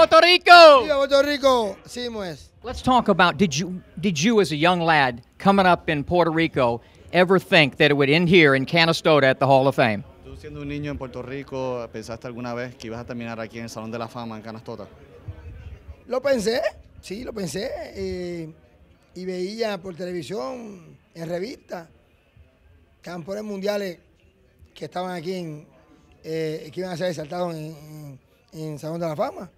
Puerto Rico! Viva Puerto Rico! Sí, pues. Let's talk about did you did you as a young lad coming up in Puerto Rico ever think that it would end here in Canastota at the Hall of Fame? Tú siendo un niño en Puerto Rico, ¿pensaste alguna vez que ibas a terminar aquí en el Salón de la Fama en Canastota? Lo pensé, sí, lo pensé. Eh, y veía por televisión, en revista, campeones mundiales que estaban aquí en, eh, que iban a ser exaltados en, en, en Salón de la Fama.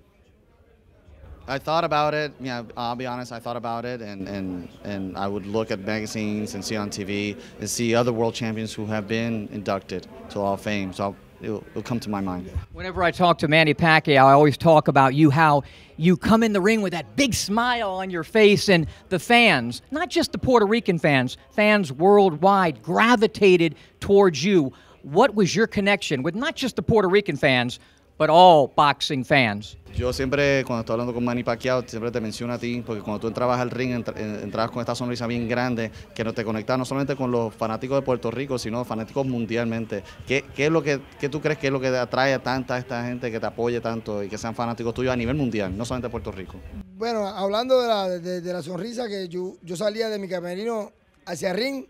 I thought about it. Yeah, I'll be honest. I thought about it, and, and, and I would look at magazines and see on TV and see other world champions who have been inducted to Hall of Fame. So I'll, it'll, it'll come to my mind. Whenever I talk to Manny Pacquiao, I always talk about you how you come in the ring with that big smile on your face, and the fans, not just the Puerto Rican fans, fans worldwide gravitated towards you. What was your connection with not just the Puerto Rican fans, pero all boxing fans. Yo siempre, cuando estoy hablando con Manny Pacquiao, siempre te menciono a ti, porque cuando tú entrabas al ring, entrabas con esta sonrisa bien grande, que no te conecta no solamente con los fanáticos de Puerto Rico, sino fanáticos mundialmente. ¿Qué, qué es lo que tú crees que es lo que atrae a tanta esta gente que te apoye tanto y que sean fanáticos tuyos a nivel mundial, no solamente de Puerto Rico? Bueno, hablando de la, sonrisa, que yo, yo salía de mi camerino hacia el ring,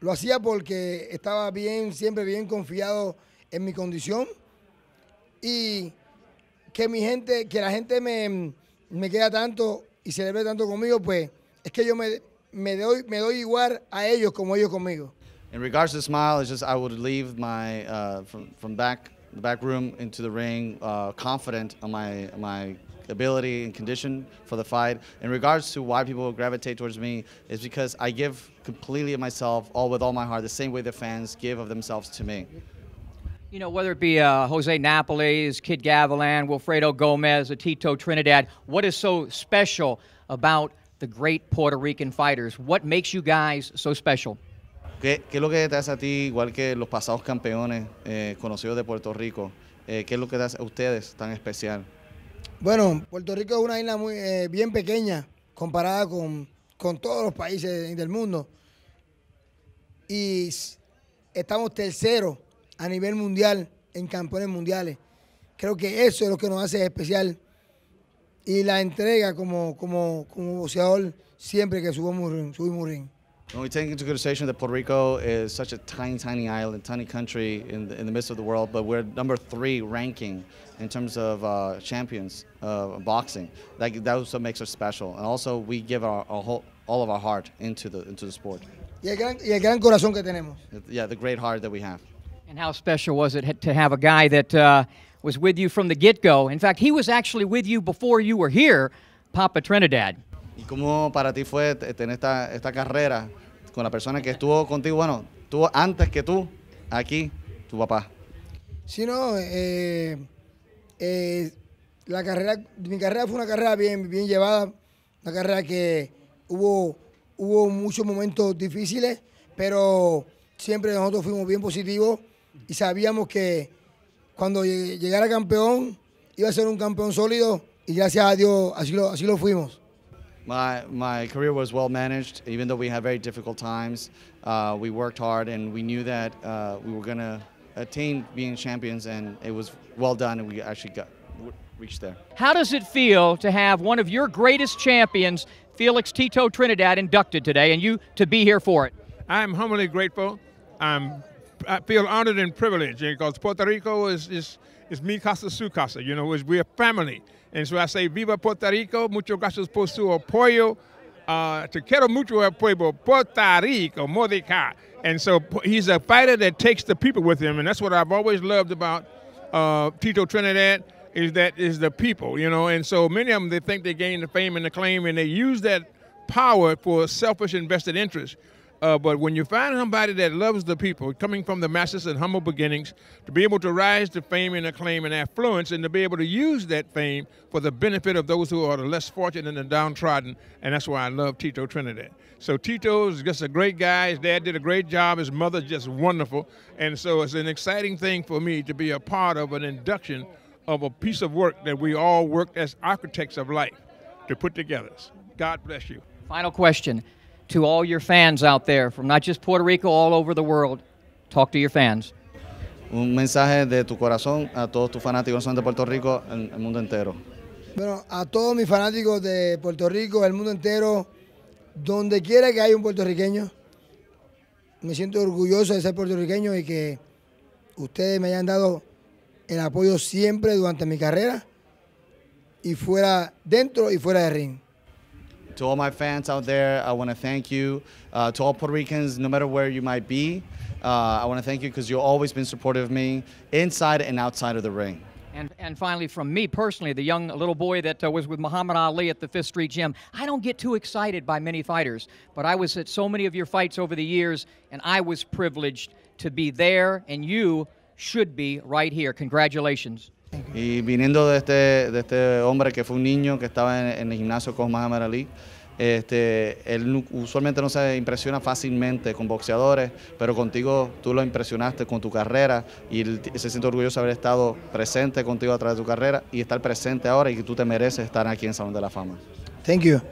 lo hacía porque estaba bien, siempre bien confiado en mi condición y que mi gente, que la gente me, me queda tanto y celebre tanto conmigo, pues es que yo me, me, doy, me doy igual a ellos como ellos conmigo. In regards to the smile, it's just I would leave my uh, from from back the back room into the ring uh, confident on my my ability and condition for the fight. In regards to why people gravitate towards me, is because I give completely of myself, all with all my heart, the same way the fans give of themselves to me. You know, whether it be uh, Jose Napoles, Kid Gavilan, Wilfredo Gomez, Atito Trinidad, what is so special about the great Puerto Rican fighters? What makes you guys so special? ¿Qué, qué es lo que te hace a ti, igual que los pasados campeones eh, conocidos de Puerto Rico? Eh, ¿Qué es lo que te hace a ustedes tan especial? Bueno, Puerto Rico es una isla muy, eh, bien pequeña comparada con, con todos los países del mundo. Y estamos terceros a nivel mundial, en campeones mundiales. Creo que eso es lo que nos hace especial. Y la entrega como, como, como boxeador siempre que subimos ring, ring. When we take into consideration that Puerto Rico is such a tiny, tiny island, tiny country in the, in the midst of the world, but we're number three ranking in terms of uh, champions of uh, boxing. That, that's what makes us special. And also, we give our, our whole, all of our heart into the, into the sport. Y el gran, y el gran corazón que tenemos. Yeah, the great heart that we have. And how special was it to have a guy that uh, was with you from the get go? In fact, he was actually with you before you were here, Papa Trinidad. ¿Y cómo para ti fue eh, tener esta, esta carrera con la persona que estuvo contigo, bueno, estuvo antes que tú aquí, tu papá? Sí, no, eh, eh, la carrera, mi carrera fue una carrera bien, bien llevada, una carrera que hubo, hubo muchos momentos difíciles, pero siempre nosotros fuimos bien positivos y sabíamos que cuando llegara campeón iba a ser un campeón sólido y gracias a Dios así lo, así lo fuimos. My, my career was well managed, even though we had very difficult times. Uh, we worked hard and we knew that uh, we were going to attain being champions, and it was well done, and we actually got reached there. How does it feel to have one of your greatest champions, Felix Tito Trinidad, inducted today, and you to be here for it? I'm humbly grateful. I'm I feel honored and privileged because eh, Puerto Rico is, is, is mi casa, su casa. You know, we're family. And so I say, Viva Puerto Rico, muchas gracias por su apoyo. Uh, te quiero mucho el pueblo, Puerto Rico, Modica. And so he's a fighter that takes the people with him. And that's what I've always loved about uh, Tito Trinidad is that is the people, you know. And so many of them, they think they gain the fame and the claim, and they use that power for selfish invested interest. Uh, but when you find somebody that loves the people, coming from the masses and humble beginnings, to be able to rise to fame and acclaim and affluence, and to be able to use that fame for the benefit of those who are the less fortunate and the downtrodden, and that's why I love Tito Trinidad. So Tito is just a great guy. His dad did a great job. His mother's just wonderful, and so it's an exciting thing for me to be a part of an induction of a piece of work that we all worked as architects of life to put together. God bless you. Final question. your fans the world. fans. Un mensaje de tu corazón a todos tus fanáticos de Puerto Rico, el, el mundo entero. Bueno, a todos mis fanáticos de Puerto Rico, el mundo entero, donde quiera que haya un puertorriqueño, me siento orgulloso de ser puertorriqueño y que ustedes me hayan dado el apoyo siempre durante mi carrera y fuera dentro y fuera de ring. To all my fans out there, I want to thank you. Uh, to all Puerto Ricans, no matter where you might be, uh, I want to thank you because you've always been supportive of me inside and outside of the ring. And, and finally, from me personally, the young little boy that uh, was with Muhammad Ali at the Fifth Street Gym, I don't get too excited by many fighters, but I was at so many of your fights over the years, and I was privileged to be there, and you should be right here. Congratulations. Y viniendo de este, de este hombre que fue un niño que estaba en, el gimnasio con Mahamara este, él usualmente no se impresiona fácilmente con boxeadores, pero contigo tú lo impresionaste con tu carrera y se siente orgulloso de haber estado presente contigo a través de tu carrera y estar presente ahora y que tú te mereces estar aquí en Salón de la Fama. Thank you.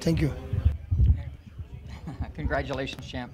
Thank you. Congratulations, champ.